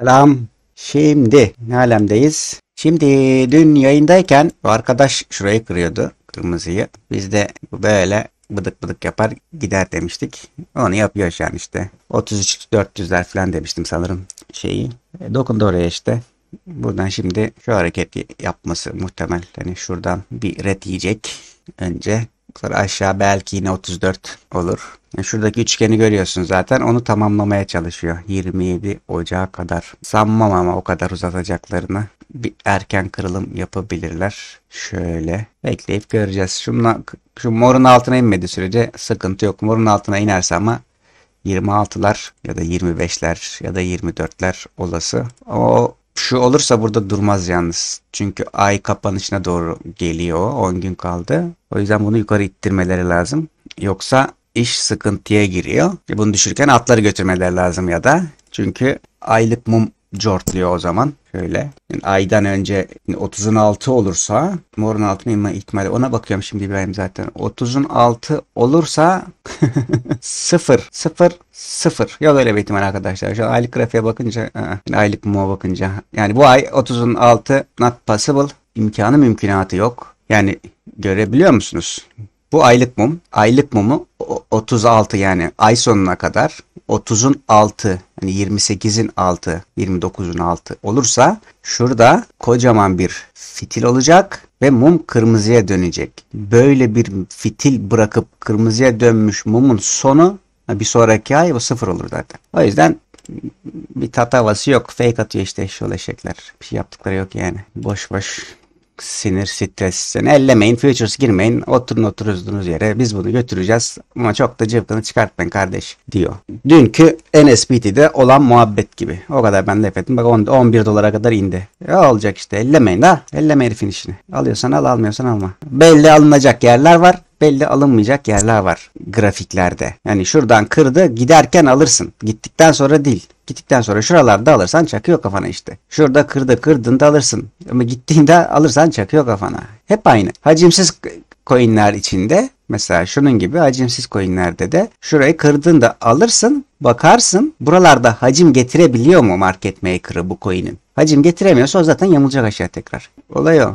Selam. Şimdi ne alemdeyiz? Şimdi dün yayındayken arkadaş şurayı kırıyordu. Kırmızıyı. Biz de böyle bıdık bıdık yapar gider demiştik. Onu yapıyor yani işte. 33-400'ler falan demiştim sanırım şeyi. E, dokundu oraya işte. Buradan şimdi şu hareket yapması muhtemel. Hani şuradan bir red yiyecek önce. Sonra aşağı belki yine 34 olur. E, şuradaki üçgeni görüyorsun zaten. Onu tamamlamaya çalışıyor. 27 Ocağı kadar. Sanmam ama o kadar uzatacaklarını. Bir erken kırılım yapabilirler. Şöyle bekleyip göreceğiz. Şunla, şu morun altına inmedi sürece sıkıntı yok. Morun altına inerse ama 26'lar ya da 25'ler ya da 24'ler olası. O şu olursa burada durmaz yalnız. Çünkü ay kapanışına doğru geliyor. 10 gün kaldı. O yüzden bunu yukarı ittirmeleri lazım. Yoksa iş sıkıntıya giriyor. Bunu düşürken atları götürmeleri lazım ya da. Çünkü aylık mum cortluyor o zaman. Şöyle. Yani aydan önce 30'un altı olursa morun altı mı ihtimali ona bakıyorum şimdi benim zaten. 30'un altı olursa sıfır sıfır sıfır. Yok öyle bir ihtimal arkadaşlar. Şu aylık grafiğe bakınca yani ıı, aylık muma bakınca. Yani bu ay 30'un altı not possible. imkanı mümkünatı yok. Yani görebiliyor musunuz? Bu aylık mum. Aylık mumu 36 yani ay sonuna kadar 30'un 6 yani 28'in 6 29'un 6 olursa şurada kocaman bir fitil olacak ve mum kırmızıya dönecek. Böyle bir fitil bırakıp kırmızıya dönmüş mumun sonu bir sonraki ay o sıfır olur zaten. O yüzden bir tat havası yok. Fake atıyor işte şöyle şeyler, Bir şey yaptıkları yok yani. Boş boş sinir, stres. Yani ellemeyin, futures girmeyin. Oturun oturduğunuz yere. Biz bunu götüreceğiz. Ama çok da cıvkını çıkartmayın kardeş diyor. Dünkü NSPT'de olan muhabbet gibi. O kadar ben laf ettim. Bak 11 dolara kadar indi. E olacak işte. Ellemeyin ha. Elleme herifin işini. Alıyorsan al, almıyorsan alma. Belli alınacak yerler var belli alınmayacak yerler var grafiklerde. Yani şuradan kırdı giderken alırsın. Gittikten sonra değil. Gittikten sonra şuralarda alırsan çakıyor kafana işte. Şurada kırda kırdın da alırsın. Ama gittiğinde alırsan çakıyor kafana. Hep aynı. Hacimsiz coinler içinde mesela şunun gibi hacimsiz coinlerde de şurayı kırdığında alırsın bakarsın buralarda hacim getirebiliyor mu market maker'ı bu coin'in? Hacim getiremiyorsa o zaten yamulacak aşağı tekrar. Olay o.